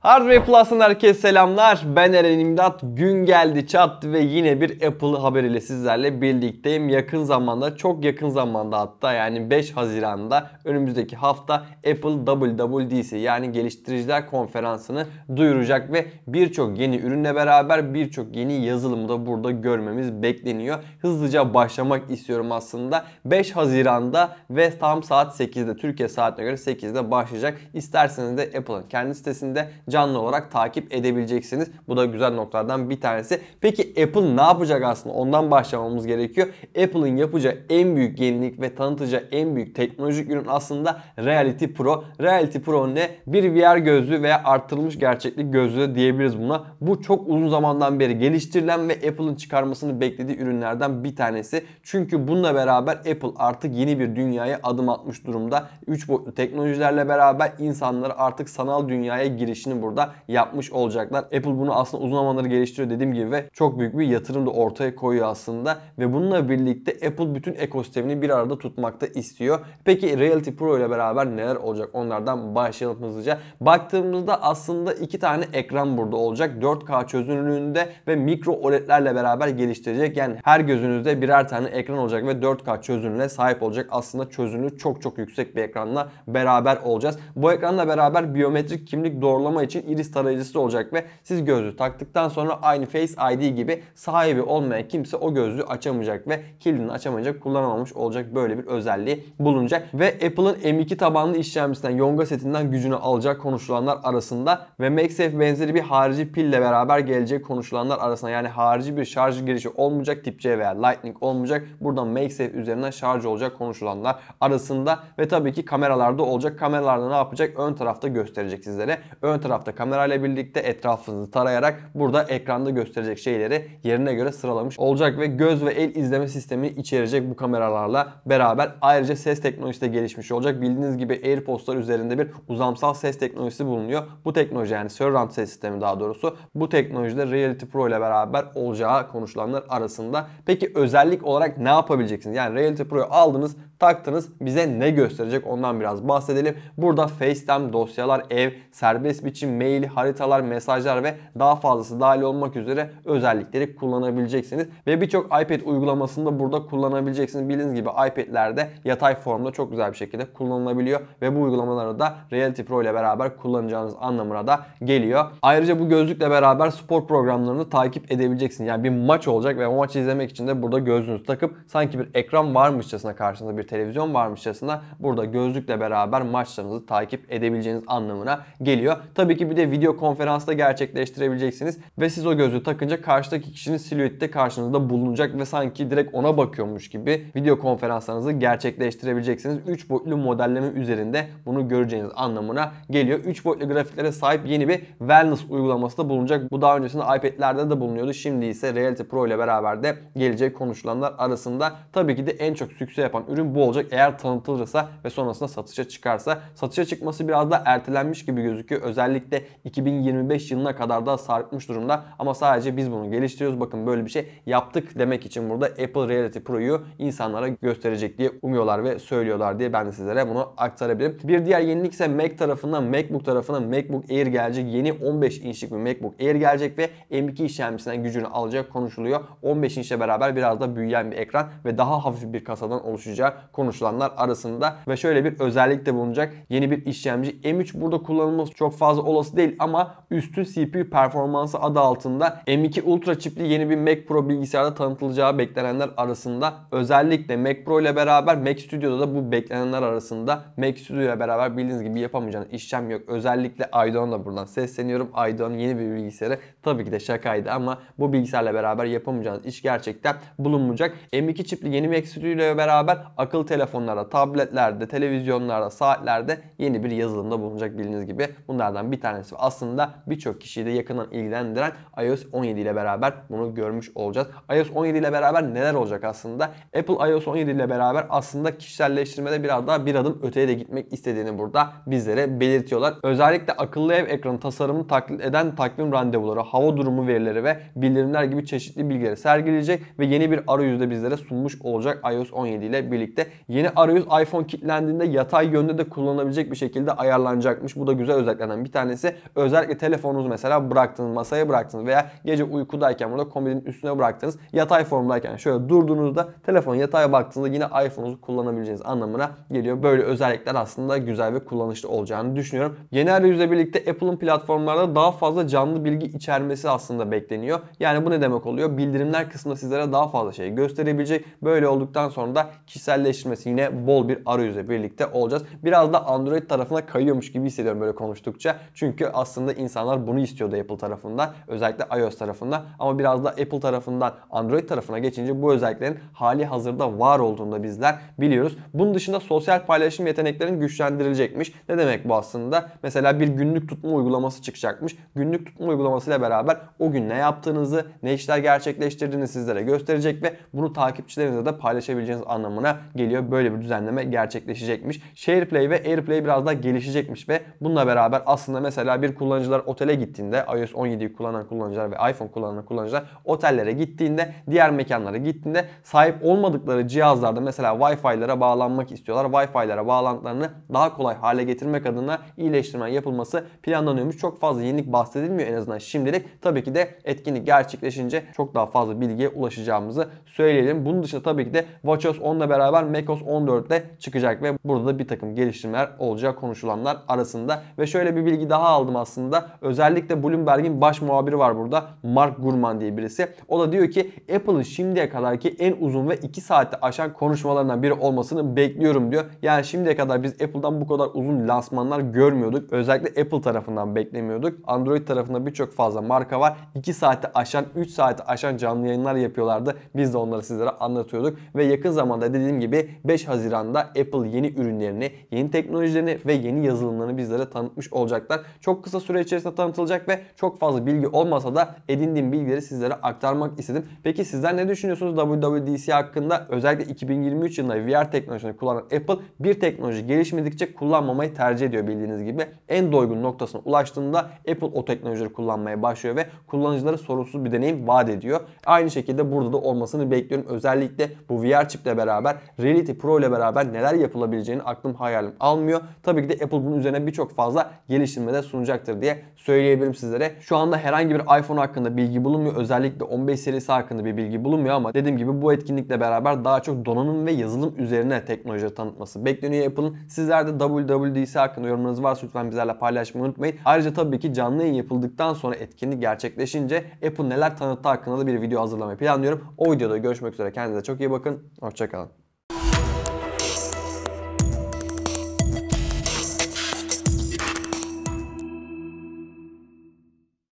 Hardware Plus'tan herkese selamlar. Ben Eren İmdat. Gün geldi çattı ve yine bir Apple haberiyle sizlerle birlikteyim. Yakın zamanda, çok yakın zamanda hatta yani 5 Haziran'da önümüzdeki hafta Apple WWDC yani Geliştiriciler Konferansı'nı duyuracak ve birçok yeni ürünle beraber birçok yeni yazılımı da burada görmemiz bekleniyor. Hızlıca başlamak istiyorum aslında. 5 Haziran'da ve tam saat 8'de Türkiye saatine göre 8'de başlayacak. İsterseniz de Apple'ın kendi sitesinde canlı olarak takip edebileceksiniz. Bu da güzel noktalardan bir tanesi. Peki Apple ne yapacak aslında? Ondan başlamamız gerekiyor. Apple'ın yapacağı en büyük yenilik ve tanıtacağı en büyük teknolojik ürün aslında Reality Pro. Reality Pro ne? Bir VR gözlüğü veya arttırılmış gerçeklik gözlüğü diyebiliriz buna. Bu çok uzun zamandan beri geliştirilen ve Apple'ın çıkarmasını beklediği ürünlerden bir tanesi. Çünkü bununla beraber Apple artık yeni bir dünyaya adım atmış durumda. 3 boyutlu teknolojilerle beraber insanları artık sanal dünyaya girişini burada yapmış olacaklar. Apple bunu aslında uzun zamanları geliştiriyor dediğim gibi ve çok büyük bir yatırım da ortaya koyuyor aslında. Ve bununla birlikte Apple bütün ekosistemini bir arada tutmakta istiyor. Peki Reality Pro ile beraber neler olacak? Onlardan başlayalım hızlıca. Baktığımızda aslında iki tane ekran burada olacak. 4K çözünürlüğünde ve mikro OLED'lerle beraber geliştirecek. Yani her gözünüzde birer tane ekran olacak ve 4K çözünürlüğüne sahip olacak. Aslında çözünürlüğü çok çok yüksek bir ekranla beraber olacağız. Bu ekranla beraber biyometrik kimlik doğrulama için iris tarayıcısı olacak ve siz gözlüğü taktıktan sonra aynı Face ID gibi sahibi olmayan kimse o gözlüğü açamayacak ve kilidini açamayacak, kullanamamış olacak böyle bir özelliği bulunacak. Ve Apple'ın M2 tabanlı işlemcisinden Yonga setinden gücünü alacak konuşulanlar arasında ve MagSafe benzeri bir harici pille beraber gelecek konuşulanlar arasında yani harici bir şarj girişi olmayacak tip C veya Lightning olmayacak. Buradan MagSafe üzerinden şarj olacak konuşulanlar arasında ve tabii ki kameralarda olacak. Kameralarda ne yapacak? Ön tarafta gösterecek sizlere. Ön tarafta tarafta kamerayla birlikte etrafınızı tarayarak burada ekranda gösterecek şeyleri yerine göre sıralamış olacak ve göz ve el izleme sistemi içerecek bu kameralarla beraber ayrıca ses teknolojisi de gelişmiş olacak. Bildiğiniz gibi AirPods'lar üzerinde bir uzamsal ses teknolojisi bulunuyor. Bu teknoloji yani surround ses sistemi daha doğrusu bu teknolojide Reality Pro ile beraber olacağı konuşulanlar arasında. Peki özellik olarak ne yapabileceksiniz? Yani Reality Pro'yu aldınız taktınız. Bize ne gösterecek ondan biraz bahsedelim. Burada FaceTime, dosyalar, ev, serbest biçim, mail, haritalar, mesajlar ve daha fazlası dahil olmak üzere özellikleri kullanabileceksiniz. Ve birçok iPad uygulamasında burada kullanabileceksiniz. Bildiğiniz gibi iPad'lerde yatay formda çok güzel bir şekilde kullanılabiliyor. Ve bu uygulamaları da Reality Pro ile beraber kullanacağınız anlamına da geliyor. Ayrıca bu gözlükle beraber spor programlarını takip edebileceksiniz. Yani bir maç olacak ve o maçı izlemek için de burada gözünüzü takıp sanki bir ekran varmışçasına karşınıza bir televizyon varmış varmışçasına burada gözlükle beraber maçlarınızı takip edebileceğiniz anlamına geliyor. Tabii ki bir de video konferansta gerçekleştirebileceksiniz ve siz o gözlüğü takınca karşıdaki kişinin silüette karşınızda bulunacak ve sanki direkt ona bakıyormuş gibi video konferanslarınızı gerçekleştirebileceksiniz. 3 boyutlu modelleme üzerinde bunu göreceğiniz anlamına geliyor. 3 boyutlu grafiklere sahip yeni bir wellness uygulaması da bulunacak. Bu daha öncesinde iPad'lerde de bulunuyordu. Şimdi ise Reality Pro ile beraber de gelecek konuşulanlar arasında tabii ki de en çok sükse yapan ürün bu bu olacak. Eğer tanıtılırsa ve sonrasında satışa çıkarsa. Satışa çıkması biraz da ertelenmiş gibi gözüküyor. Özellikle 2025 yılına kadar da sarkmış durumda. Ama sadece biz bunu geliştiriyoruz. Bakın böyle bir şey yaptık demek için burada Apple Reality Pro'yu insanlara gösterecek diye umuyorlar ve söylüyorlar diye ben de sizlere bunu aktarabilirim. Bir diğer yenilik ise Mac tarafından MacBook tarafından MacBook Air gelecek. Yeni 15 inçlik bir MacBook Air gelecek ve M2 işlemcisinden gücünü alacak konuşuluyor. 15 inçle beraber biraz da büyüyen bir ekran ve daha hafif bir kasadan oluşacağı konuşulanlar arasında ve şöyle bir özellik de bulunacak. Yeni bir işlemci M3 burada kullanılması çok fazla olası değil ama üstün CPU performansı adı altında M2 Ultra çipli yeni bir Mac Pro bilgisayarda tanıtılacağı beklenenler arasında özellikle Mac Pro ile beraber Mac Studio'da da bu beklenenler arasında Mac Studio ile beraber bildiğiniz gibi yapamayacağınız işlem yok. Özellikle Aydoğan'a da buradan sesleniyorum. Aydoğan yeni bir bilgisayarı tabii ki de şakaydı ama bu bilgisayarla beraber yapamayacağınız iş gerçekten bulunmayacak. M2 çipli yeni Mac Studio ile beraber akıl akıllı telefonlara, tabletlerde, televizyonlarda, saatlerde yeni bir yazılımda bulunacak bildiğiniz gibi. Bunlardan bir tanesi aslında birçok kişiyi de yakından ilgilendiren iOS 17 ile beraber bunu görmüş olacağız. iOS 17 ile beraber neler olacak aslında? Apple iOS 17 ile beraber aslında kişiselleştirmede biraz daha bir adım öteye de gitmek istediğini burada bizlere belirtiyorlar. Özellikle akıllı ev ekranı tasarımını taklit eden takvim randevuları, hava durumu verileri ve bildirimler gibi çeşitli bilgileri sergileyecek ve yeni bir arayüzde bizlere sunmuş olacak iOS 17 ile birlikte yeni arayüz iPhone kilitlendiğinde yatay yönde de kullanılabilecek bir şekilde ayarlanacakmış. Bu da güzel özelliklerden bir tanesi. Özellikle telefonunuzu mesela bıraktınız, masaya bıraktınız veya gece uykudayken burada komodinin üstüne bıraktınız. Yatay formdayken şöyle durduğunuzda telefon yataya baktığınızda yine iPhone'unuzu kullanabileceğiniz anlamına geliyor. Böyle özellikler aslında güzel ve kullanışlı olacağını düşünüyorum. Yeni arayüzle birlikte Apple'ın platformlarda daha fazla canlı bilgi içermesi aslında bekleniyor. Yani bu ne demek oluyor? Bildirimler kısmında sizlere daha fazla şey gösterebilecek. Böyle olduktan sonra da kişiselleştirilmiş geçirmesi yine bol bir arayüze birlikte olacağız. Biraz da Android tarafına kayıyormuş gibi hissediyorum böyle konuştukça. Çünkü aslında insanlar bunu istiyordu Apple tarafından. Özellikle iOS tarafında. Ama biraz da Apple tarafından Android tarafına geçince bu özelliklerin hali hazırda var olduğunda bizler biliyoruz. Bunun dışında sosyal paylaşım yeteneklerin güçlendirilecekmiş. Ne demek bu aslında? Mesela bir günlük tutma uygulaması çıkacakmış. Günlük tutma uygulamasıyla beraber o gün ne yaptığınızı, ne işler gerçekleştirdiğini sizlere gösterecek ve bunu takipçilerinizle de paylaşabileceğiniz anlamına geliyor. Böyle bir düzenleme gerçekleşecekmiş. SharePlay ve AirPlay biraz daha gelişecekmiş ve bununla beraber aslında mesela bir kullanıcılar otele gittiğinde iOS 17'yi kullanan kullanıcılar ve iPhone kullanan kullanıcılar otellere gittiğinde diğer mekanlara gittiğinde sahip olmadıkları cihazlarda mesela Wi-Fi'lere bağlanmak istiyorlar. Wi-Fi'lere bağlantılarını daha kolay hale getirmek adına iyileştirme yapılması planlanıyormuş. Çok fazla yenilik bahsedilmiyor en azından şimdilik. Tabii ki de etkinlik gerçekleşince çok daha fazla bilgiye ulaşacağımızı söyleyelim. Bunun dışında tabii ki de WatchOS 10 ile beraber macOS 14'te çıkacak ve burada da bir takım geliştirmeler olacak konuşulanlar arasında. Ve şöyle bir bilgi daha aldım aslında. Özellikle Bloomberg'in baş muhabiri var burada. Mark Gurman diye birisi. O da diyor ki Apple'ın şimdiye kadarki en uzun ve 2 saati aşan konuşmalarından biri olmasını bekliyorum diyor. Yani şimdiye kadar biz Apple'dan bu kadar uzun lansmanlar görmüyorduk. Özellikle Apple tarafından beklemiyorduk. Android tarafında birçok fazla marka var. 2 saati aşan, 3 saati aşan canlı yayınlar yapıyorlardı. Biz de onları sizlere anlatıyorduk. Ve yakın zamanda dediğim gibi geldi. 5 Haziran'da Apple yeni ürünlerini, yeni teknolojilerini ve yeni yazılımlarını bizlere tanıtmış olacaklar. Çok kısa süre içerisinde tanıtılacak ve çok fazla bilgi olmasa da edindiğim bilgileri sizlere aktarmak istedim. Peki sizler ne düşünüyorsunuz WWDC hakkında? Özellikle 2023 yılında VR teknolojisini kullanan Apple bir teknoloji gelişmedikçe kullanmamayı tercih ediyor bildiğiniz gibi. En doygun noktasına ulaştığında Apple o teknolojileri kullanmaya başlıyor ve kullanıcılara sorunsuz bir deneyim vaat ediyor. Aynı şekilde burada da olmasını bekliyorum. Özellikle bu VR çiple beraber Reality Pro ile beraber neler yapılabileceğini aklım hayalim almıyor. Tabii ki de Apple bunun üzerine birçok fazla geliştirme de sunacaktır diye söyleyebilirim sizlere. Şu anda herhangi bir iPhone hakkında bilgi bulunmuyor. Özellikle 15 serisi hakkında bir bilgi bulunmuyor ama dediğim gibi bu etkinlikle beraber daha çok donanım ve yazılım üzerine teknoloji tanıtması bekleniyor Apple'ın. Sizler de WWDC hakkında yorumlarınız varsa lütfen bizlerle paylaşmayı unutmayın. Ayrıca tabii ki canlı yayın yapıldıktan sonra etkinlik gerçekleşince Apple neler tanıttı hakkında da bir video hazırlamayı planlıyorum. O videoda görüşmek üzere. Kendinize çok iyi bakın. Hoşçakalın.